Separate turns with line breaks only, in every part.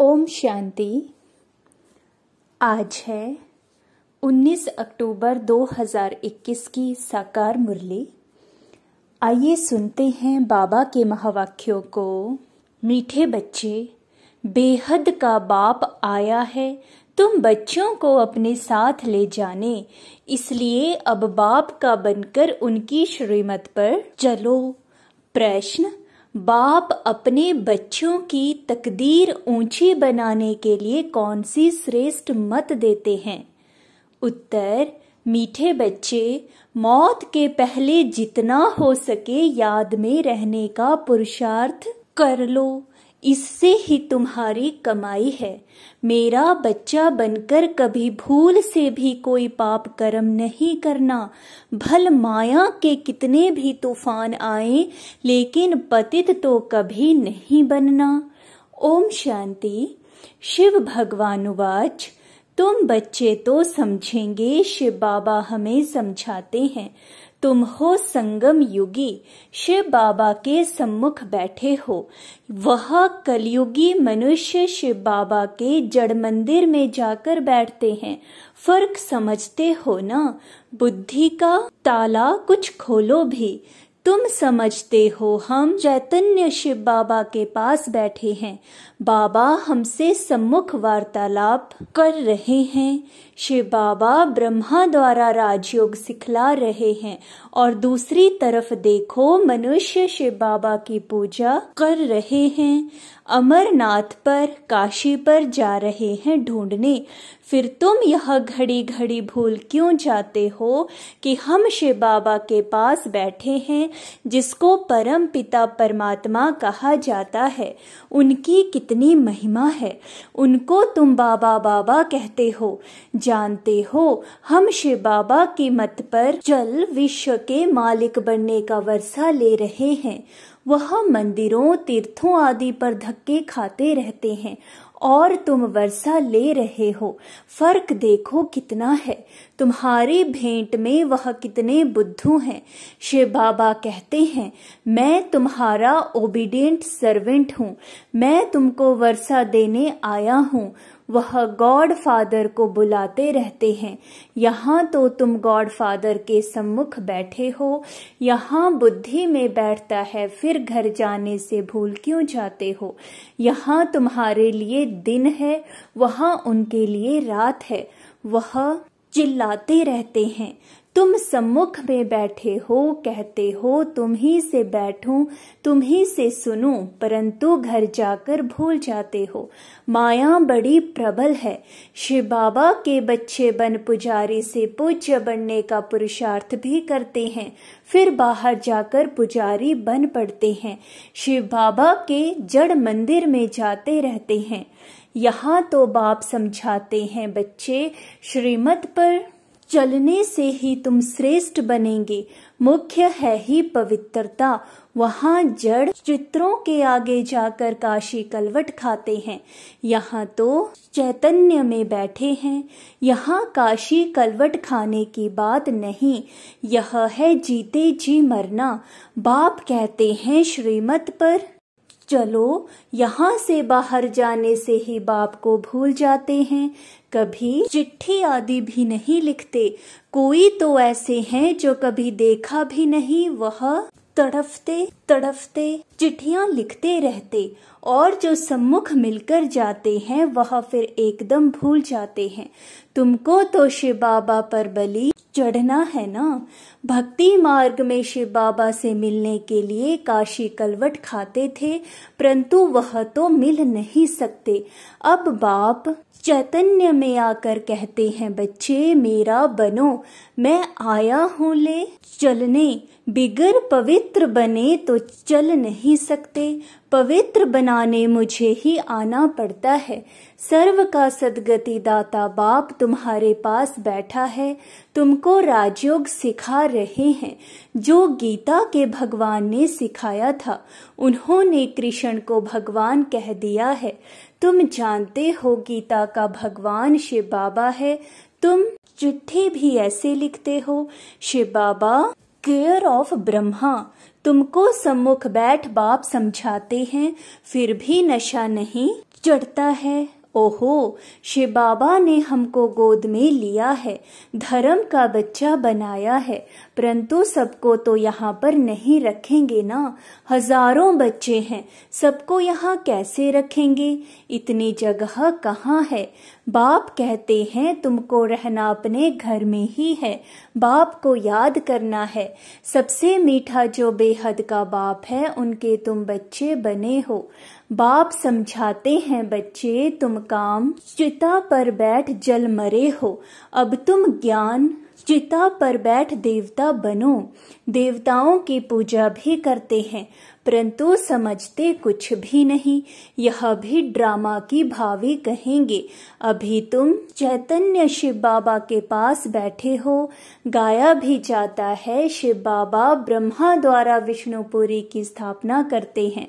ओम शांति आज है 19 अक्टूबर 2021 की साकार मुरली आइए सुनते हैं बाबा के महावाक्यों को मीठे बच्चे बेहद का बाप आया है तुम बच्चों को अपने साथ ले जाने इसलिए अब बाप का बनकर उनकी श्रीमत पर चलो प्रश्न बाप अपने बच्चों की तकदीर ऊंची बनाने के लिए कौन सी श्रेष्ठ मत देते हैं उत्तर मीठे बच्चे मौत के पहले जितना हो सके याद में रहने का पुरुषार्थ कर लो इससे ही तुम्हारी कमाई है मेरा बच्चा बनकर कभी भूल से भी कोई पाप कर्म नहीं करना भल माया के कितने भी तूफान आए लेकिन पतित तो कभी नहीं बनना ओम शांति शिव भगवानुवाच तुम बच्चे तो समझेंगे शिव बाबा हमें समझाते हैं तुम हो संगम युगी शिव बाबा के सम्मुख बैठे हो वह कलयुगी मनुष्य शिव बाबा के जड़ मंदिर में जाकर बैठते हैं फर्क समझते हो ना बुद्धि का ताला कुछ खोलो भी तुम समझते हो हम चैतन्य शिव बाबा के पास बैठे हैं बाबा हमसे सम्मुख वार्तालाप कर रहे हैं श्री बाबा ब्रह्मा द्वारा राजयोग सिखला रहे हैं और दूसरी तरफ देखो मनुष्य शिव बाबा की पूजा कर रहे हैं अमरनाथ पर काशी पर जा रहे हैं ढूंढने फिर तुम यह घड़ी घड़ी भूल क्यों जाते हो कि हम शिव बाबा के पास बैठे हैं जिसको परम पिता परमात्मा कहा जाता है उनकी कितनी कितनी महिमा है उनको तुम बाबा बाबा कहते हो जानते हो हम शिव बाबा के मत पर चल विश्व के मालिक बनने का वर्षा ले रहे हैं वह मंदिरों तीर्थों आदि पर धक्के खाते रहते हैं और तुम वर्षा ले रहे हो फर्क देखो कितना है तुम्हारी भेंट में वह कितने बुद्धू हैं शिव बाबा कहते हैं मैं तुम्हारा ओबीडियंट सर्वेंट हूँ मैं तुमको वर्षा देने आया हूँ वह गॉड फादर को बुलाते रहते हैं यहाँ तो तुम गॉड फादर के सम्मुख बैठे हो यहाँ बुद्धि में बैठता है फिर घर जाने से भूल क्यों जाते हो यहाँ तुम्हारे लिए दिन है वहाँ उनके लिए रात है वह चिल्लाते रहते हैं तुम सम्मुख में बैठे हो कहते हो तुम ही से बैठूं तुम ही से सुनूं परंतु घर जाकर भूल जाते हो माया बड़ी प्रबल है शिव बाबा के बच्चे बन पुजारी से पूज्य बनने का पुरुषार्थ भी करते हैं फिर बाहर जाकर पुजारी बन पड़ते हैं शिव बाबा के जड़ मंदिर में जाते रहते हैं यहाँ तो बाप समझाते हैं बच्चे श्रीमत पर चलने से ही तुम श्रेष्ठ बनेंगे मुख्य है ही पवित्रता वहाँ जड़ चित्रों के आगे जाकर काशी कलवट खाते हैं यहाँ तो चैतन्य में बैठे हैं यहाँ काशी कलवट खाने की बात नहीं यह है जीते जी मरना बाप कहते हैं श्रीमत पर चलो यहाँ से बाहर जाने से ही बाप को भूल जाते हैं कभी चिट्ठी आदि भी नहीं लिखते कोई तो ऐसे हैं जो कभी देखा भी नहीं वह तड़फते तड़फते चिट्ठिया लिखते रहते और जो सम्मुख मिलकर जाते हैं वह फिर एकदम भूल जाते हैं तुमको तो शिव बाबा पर बली चढ़ना है ना भक्ति मार्ग में शिव बाबा से मिलने के लिए काशी कलवट खाते थे परंतु वह तो मिल नहीं सकते अब बाप चैतन्य में आकर कहते हैं बच्चे मेरा बनो मैं आया हूँ ले चलने बिगर पवित्र बने तो चल नहीं सकते पवित्र बनाने मुझे ही आना पड़ता है सर्व का सदगति दाता बाप तुम्हारे पास बैठा है तुमको राजयोग सिखा रहे हैं जो गीता के भगवान ने सिखाया था उन्होंने कृष्ण को भगवान कह दिया है तुम जानते हो गीता का भगवान शिव बाबा है तुम चिट्ठी भी ऐसे लिखते हो शिव बाबा केयर ऑफ ब्रह्मा तुमको सम्मुख बैठ बाप समझाते हैं फिर भी नशा नहीं चढ़ता है ओहो शिव बाबा ने हमको गोद में लिया है धर्म का बच्चा बनाया है परंतु सबको तो यहाँ पर नहीं रखेंगे ना हजारों बच्चे हैं सबको यहाँ कैसे रखेंगे इतनी जगह कहाँ है बाप कहते हैं तुमको रहना अपने घर में ही है बाप को याद करना है सबसे मीठा जो बेहद का बाप है उनके तुम बच्चे बने हो बाप समझाते हैं बच्चे तुम काम चिता पर बैठ जल मरे हो अब तुम ज्ञान चिता पर बैठ देवता बनो देवताओं की पूजा भी करते हैं परंतु समझते कुछ भी नहीं यह भी ड्रामा की भावी कहेंगे अभी तुम चैतन्य शिव बाबा के पास बैठे हो गाया भी जाता है शिव बाबा ब्रह्मा द्वारा विष्णुपुरी की स्थापना करते हैं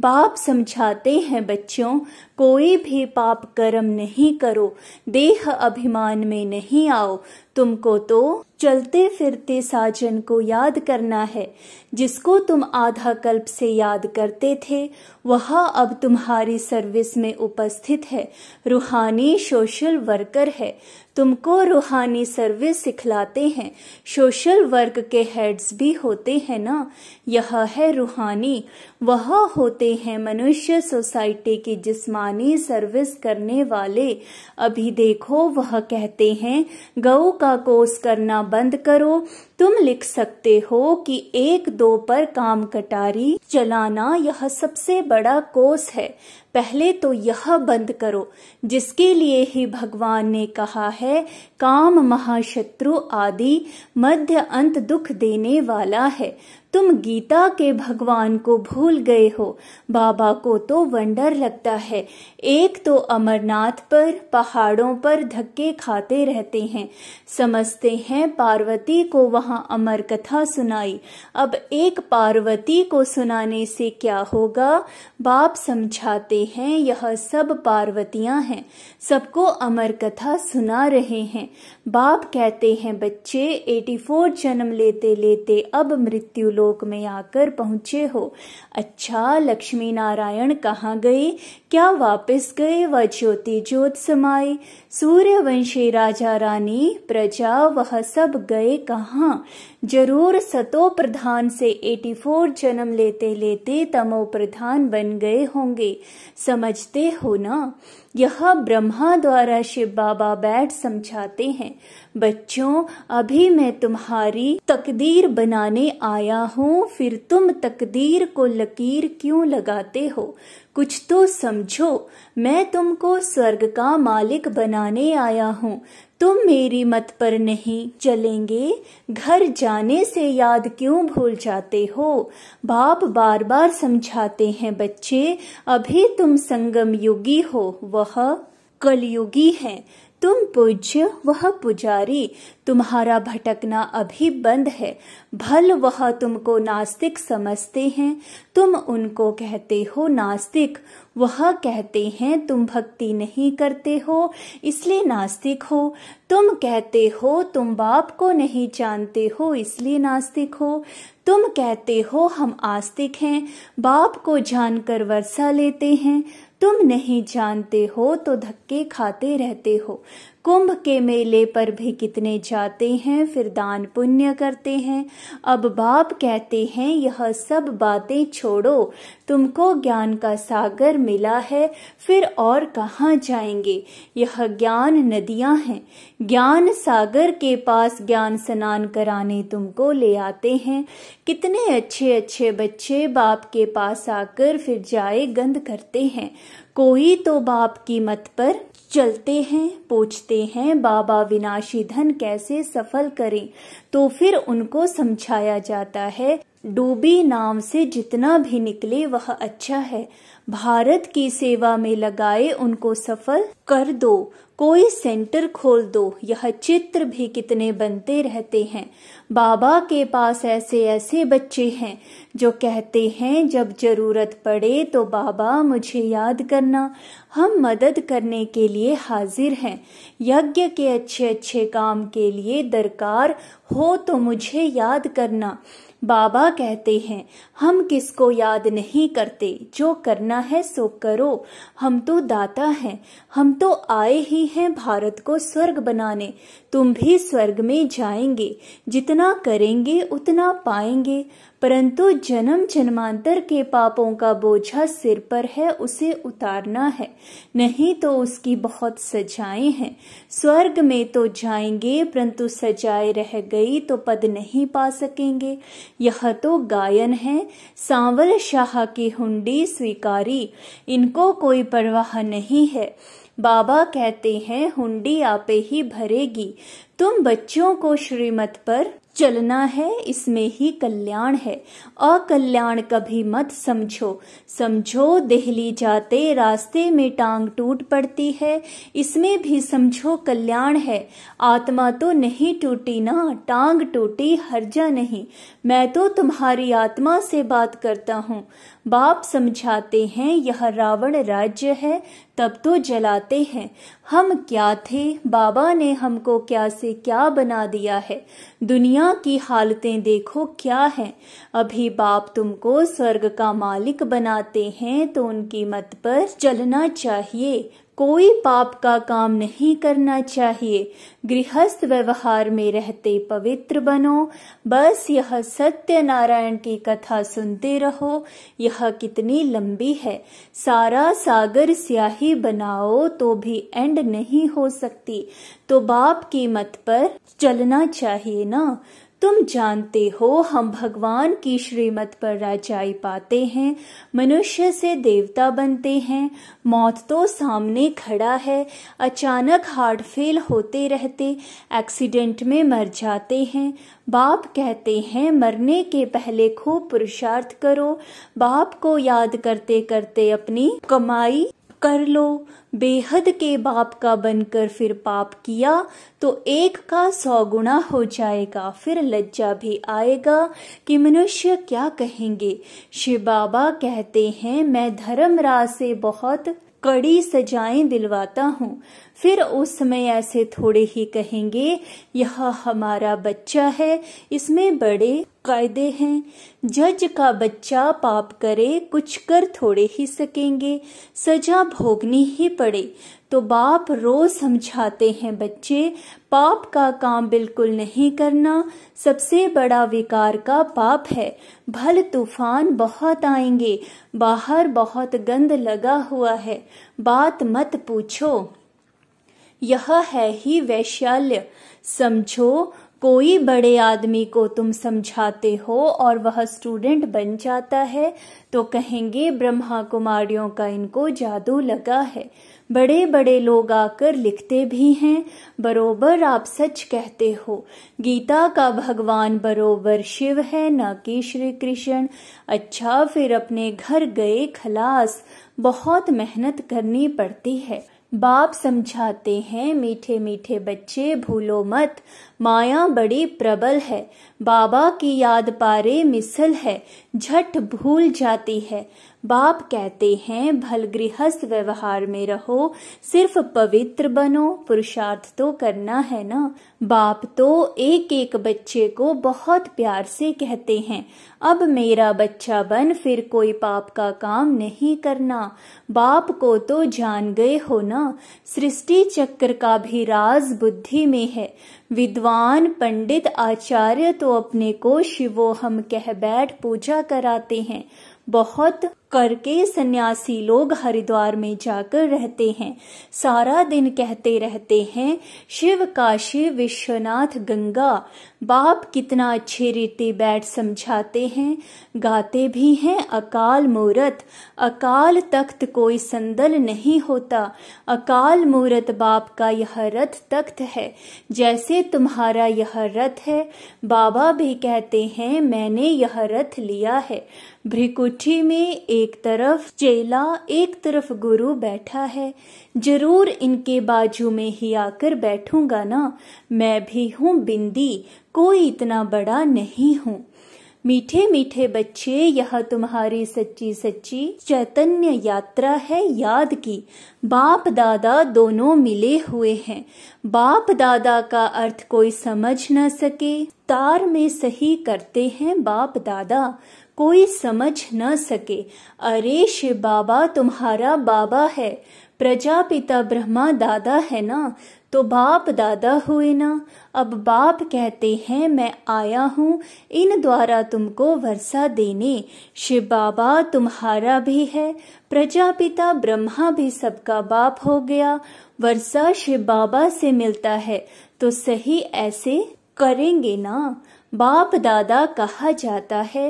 बाप समझाते हैं बच्चों कोई भी पाप कर्म नहीं करो देह अभिमान में नहीं आओ तुमको तो चलते फिरते साजन को याद करना है जिसको तुम आधा कल्प से याद करते थे वह अब तुम्हारी सर्विस में उपस्थित है रूहानी सोशल वर्कर है तुमको रूहानी सर्विस सिखलाते हैं सोशल वर्क के हेड्स भी होते हैं ना यह है रूहानी वह होते हैं मनुष्य सोसाइटी की जिस्मानी सर्विस करने वाले अभी देखो वह कहते हैं गऊ का कोर्स करना बंद करो तुम लिख सकते हो कि एक दो पर काम कटारी चलाना यह सबसे बड़ा कोस है पहले तो यह बंद करो जिसके लिए ही भगवान ने कहा है काम महाशत्रु आदि मध्य अंत दुख देने वाला है तुम गीता के भगवान को भूल गए हो बाबा को तो वंडर लगता है एक तो अमरनाथ पर पहाड़ों पर धक्के खाते रहते हैं समझते हैं पार्वती को वहां अमर कथा सुनाई अब एक पार्वती को सुनाने से क्या होगा बाप समझाते हैं यह सब पार्वतियां हैं सबको अमर कथा सुना रहे हैं बाप कहते हैं बच्चे 84 जन्म लेते लेते अब मृत्यु लो लोक में आकर पहुंचे हो अच्छा लक्ष्मी नारायण कहाँ गए क्या वापस गए वह ज्योति ज्योत सूर्य सूर्यवंशी राजा रानी प्रजा वह सब गए कहाँ जरूर सतो प्रधान से 84 जन्म लेते लेते तमो प्रधान बन गए होंगे समझते हो ना यह ब्रह्मा द्वारा शिव बाबा बैठ समझाते हैं बच्चों अभी मैं तुम्हारी तकदीर बनाने आया हूँ फिर तुम तकदीर को लकीर क्यों लगाते हो कुछ तो समझो मैं तुमको स्वर्ग का मालिक बनाने आया हूँ तुम मेरी मत पर नहीं चलेंगे घर जाने से याद क्यों भूल जाते हो बाप बार बार समझाते हैं बच्चे अभी तुम संगम युगी हो वह कलयुगी है तुम पूज्य वह पुजारी तुम्हारा भटकना अभी बंद है भल वह तुमको नास्तिक समझते हैं तुम उनको कहते हो नास्तिक वह कहते हैं तुम भक्ति नहीं करते हो इसलिए नास्तिक हो तुम कहते हो तुम बाप को नहीं जानते हो इसलिए नास्तिक हो तुम कहते हो हम आस्तिक हैं बाप को जानकर वर्षा लेते हैं तुम नहीं जानते हो तो धक्के खाते रहते हो कुंभ के मेले पर भी कितने जाते हैं फिर दान पुण्य करते हैं अब बाप कहते हैं यह सब बातें छोड़ो तुमको ज्ञान का सागर मिला है फिर और कहाँ जाएंगे यह ज्ञान नदियाँ हैं ज्ञान सागर के पास ज्ञान स्नान कराने तुमको ले आते हैं कितने अच्छे अच्छे बच्चे बाप के पास आकर फिर जाए गंद करते हैं कोई तो बाप की मत पर चलते हैं पूछते हैं बाबा विनाशी धन कैसे सफल करें तो फिर उनको समझाया जाता है डूबी नाम से जितना भी निकले वह अच्छा है भारत की सेवा में लगाए उनको सफल कर दो कोई सेंटर खोल दो यह चित्र भी कितने बनते रहते हैं बाबा के पास ऐसे ऐसे बच्चे हैं जो कहते हैं जब जरूरत पड़े तो बाबा मुझे याद करना हम मदद करने के लिए हाजिर हैं यज्ञ के अच्छे अच्छे काम के लिए दरकार हो तो मुझे याद करना बाबा कहते हैं हम किसको याद नहीं करते जो करना है सो करो हम तो दाता हैं हम तो आए ही हैं भारत को स्वर्ग बनाने तुम भी स्वर्ग में जाएंगे जितना करेंगे उतना पाएंगे परंतु जन्म जन्मांतर के पापों का बोझा सिर पर है उसे उतारना है नहीं तो उसकी बहुत सजाएं हैं स्वर्ग में तो जाएंगे परंतु सजाए रह गई तो पद नहीं पा सकेंगे यह तो गायन है सांवल शाह की हुंडी स्वीकारी इनको कोई परवाह नहीं है बाबा कहते हैं हुंडी आपे ही भरेगी तुम बच्चों को श्रीमत पर चलना है इसमें ही कल्याण है अकल्याण कभी मत समझो समझो देहली जाते रास्ते में टांग टूट पड़ती है इसमें भी समझो कल्याण है आत्मा तो नहीं टूटी ना टांग टूटी हर्जा नहीं मैं तो तुम्हारी आत्मा से बात करता हूँ बाप समझाते हैं यह रावण राज्य है तब तो जलाते हैं हम क्या थे बाबा ने हमको क्या से क्या बना दिया है दुनिया की हालतें देखो क्या है अभी बाप तुमको स्वर्ग का मालिक बनाते हैं तो उनकी मत पर चलना चाहिए कोई पाप का काम नहीं करना चाहिए गृहस्थ व्यवहार में रहते पवित्र बनो बस यह सत्य नारायण की कथा सुनते रहो यह कितनी लंबी है सारा सागर स्याही बनाओ तो भी एंड नहीं हो सकती तो बाप की मत पर चलना चाहिए ना तुम जानते हो हम भगवान की श्रीमत पर राजाई पाते हैं मनुष्य से देवता बनते हैं मौत तो सामने खड़ा है अचानक हार्ट फेल होते रहते एक्सीडेंट में मर जाते हैं बाप कहते हैं मरने के पहले खूब पुरुषार्थ करो बाप को याद करते करते अपनी कमाई कर लो बेहद के बाप का बनकर फिर पाप किया तो एक का सौ गुणा हो जाएगा फिर लज्जा भी आएगा कि मनुष्य क्या कहेंगे शिव बाबा कहते हैं मैं धर्म राज से बहुत कड़ी सजाएं दिलवाता हूँ फिर उस समय ऐसे थोड़े ही कहेंगे यह हमारा बच्चा है इसमें बड़े कायदे हैं जज का बच्चा पाप करे कुछ कर थोड़े ही सकेंगे सजा भोगनी ही पड़े तो बाप रोज समझाते हैं बच्चे पाप का काम बिल्कुल नहीं करना सबसे बड़ा विकार का पाप है भल तूफान बहुत आएंगे बाहर बहुत गंद लगा हुआ है बात मत पूछो यह है ही वैशाल्य समझो कोई बड़े आदमी को तुम समझाते हो और वह स्टूडेंट बन जाता है तो कहेंगे ब्रह्मा कुमारियों का इनको जादू लगा है बड़े बड़े लोग आकर लिखते भी हैं बरोबर आप सच कहते हो गीता का भगवान बरोबर शिव है न कि श्री कृष्ण अच्छा फिर अपने घर गए खलास बहुत मेहनत करनी पड़ती है बाप समझाते हैं मीठे मीठे बच्चे भूलो मत माया बड़ी प्रबल है बाबा की याद पारे मिसल है झट भूल जाती है बाप कहते हैं भल गृहस्थ व्यवहार में रहो सिर्फ पवित्र बनो पुरुषार्थ तो करना है ना बाप तो एक एक बच्चे को बहुत प्यार से कहते हैं अब मेरा बच्चा बन फिर कोई पाप का काम नहीं करना बाप को तो जान गए हो ना सृष्टि चक्र का भी राज बुद्धि में है विद्वान पंडित आचार्य तो अपने को शिवोहम कह बैठ पूजा कराते हैं बहुत करके सन्यासी लोग हरिद्वार में जाकर रहते हैं सारा दिन कहते रहते हैं शिव काशी विश्वनाथ गंगा बाप कितना अच्छे रीति बैठ समझाते हैं गाते भी हैं अकाल मूरत अकाल तख्त कोई संदल नहीं होता अकाल मूरत बाप का यह रथ तख्त है जैसे तुम्हारा यह रथ है बाबा भी कहते हैं मैंने यह रथ लिया है भ्रिकुठी में एक तरफ चेला एक तरफ गुरु बैठा है जरूर इनके बाजू में ही आकर बैठूंगा ना मैं भी हूँ बिंदी कोई इतना बड़ा नहीं हूँ मीठे मीठे बच्चे यह तुम्हारी सच्ची सच्ची चैतन्य यात्रा है याद की बाप दादा दोनों मिले हुए हैं बाप दादा का अर्थ कोई समझ न सके तार में सही करते हैं बाप दादा कोई समझ न सके अरे शिव बाबा तुम्हारा बाबा है प्रजापिता ब्रह्मा दादा है ना तो बाप दादा हुए ना अब बाप कहते हैं मैं आया हूँ इन द्वारा तुमको वर्षा देने शिव बाबा तुम्हारा भी है प्रजापिता ब्रह्मा भी सबका बाप हो गया वर्षा शिव बाबा से मिलता है तो सही ऐसे करेंगे ना बाप दादा कहा जाता है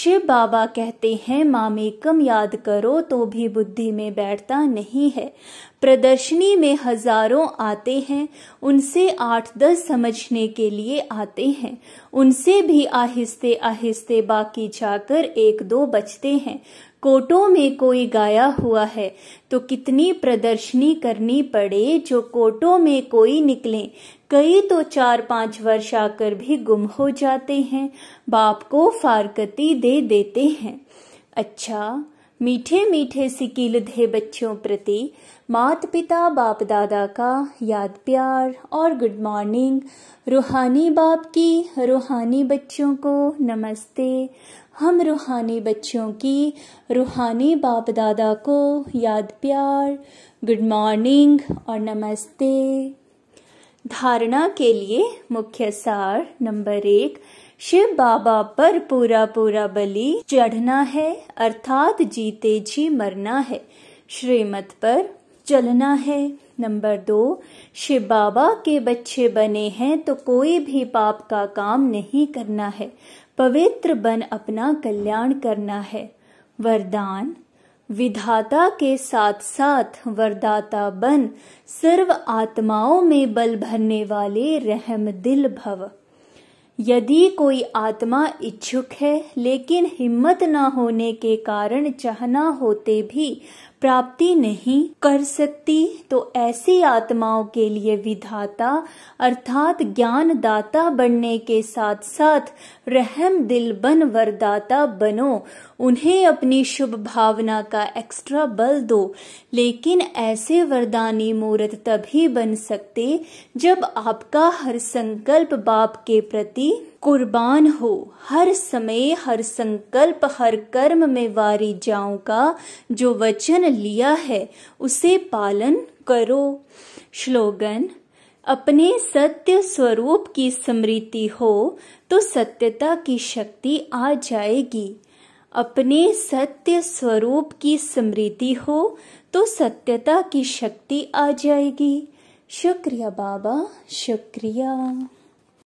शिव बाबा कहते हैं मामेकम याद करो तो भी बुद्धि में बैठता नहीं है प्रदर्शनी में हजारों आते हैं उनसे आठ दस समझने के लिए आते हैं उनसे भी आहिस्ते आहिस्ते बाकी जाकर एक दो बचते हैं कोटों में कोई गाया हुआ है तो कितनी प्रदर्शनी करनी पड़े जो कोटों में कोई निकले कई तो चार पांच वर्ष आकर भी गुम हो जाते हैं बाप को फारकती दे देते हैं अच्छा मीठे मीठे धे बच्चों प्रति मात पिता बाप दादा का याद प्यार और गुड मॉर्निंग रूहानी बाप की रूहानी बच्चों को नमस्ते हम रूहानी बच्चों की रूहानी बाप दादा को याद प्यार गुड मॉर्निंग और नमस्ते धारणा के लिए मुख्य सार नंबर एक शिव बाबा पर पूरा पूरा बलि चढ़ना है अर्थात जीते जी मरना है श्रीमत पर चलना है नंबर दो शिव बाबा के बच्चे बने हैं तो कोई भी पाप का काम नहीं करना है पवित्र बन अपना कल्याण करना है वरदान विधाता के साथ साथ वरदाता बन सर्व आत्माओं में बल भरने वाले रहम दिल भव यदि कोई आत्मा इच्छुक है लेकिन हिम्मत न होने के कारण चाहना होते भी प्राप्ति नहीं कर सकती तो ऐसी आत्माओं के लिए विधाता अर्थात ज्ञानदाता बनने के साथ साथ रहम दिल बन वरदाता बनो उन्हें अपनी शुभ भावना का एक्स्ट्रा बल दो लेकिन ऐसे वरदानी मूर्त तभी बन सकते जब आपका हर संकल्प बाप के प्रति कुर्बान हो हर समय हर संकल्प हर कर्म में वारी जाओ का जो वचन लिया है उसे पालन करो श्लोगन अपने सत्य स्वरूप की स्मृति हो तो सत्यता की शक्ति आ जाएगी अपने सत्य स्वरूप की स्मृति हो तो सत्यता की शक्ति आ जाएगी शुक्रिया बाबा शुक्रिया